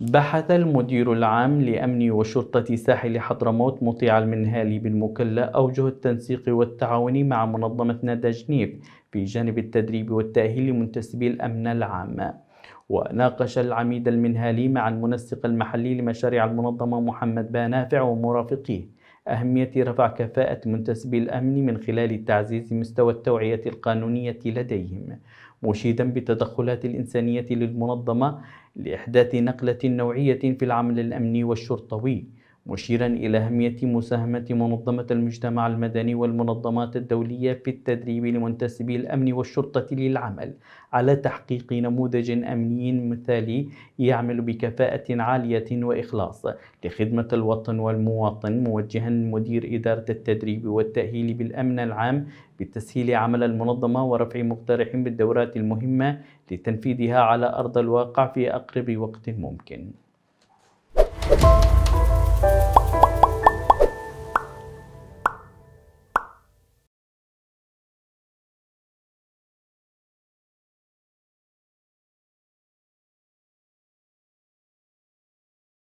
بحث المدير العام لأمن وشرطة ساحل حضرموت مطيع المنهالي بالمكلا أوجه التنسيق والتعاون مع منظمة نادى جنيف في جانب التدريب والتأهيل لمنتسبي الأمن العام وناقش العميد المنهالي مع المنسق المحلي لمشاريع المنظمة محمد بانافع ومرافقيه أهمية رفع كفاءة منتسبي الأمن من خلال تعزيز مستوى التوعية القانونية لديهم مشيدا بالتدخلات الإنسانية للمنظمة لإحداث نقلة نوعية في العمل الأمني والشرطوي مشيرا إلى أهمية مساهمة منظمة المجتمع المدني والمنظمات الدولية في التدريب لمنتسبي الأمن والشرطة للعمل على تحقيق نموذج أمني مثالي يعمل بكفاءة عالية وإخلاص لخدمة الوطن والمواطن موجها مدير إدارة التدريب والتأهيل بالأمن العام بتسهيل عمل المنظمة ورفع مقترح بالدورات المهمة لتنفيذها على أرض الواقع في أقرب وقت ممكن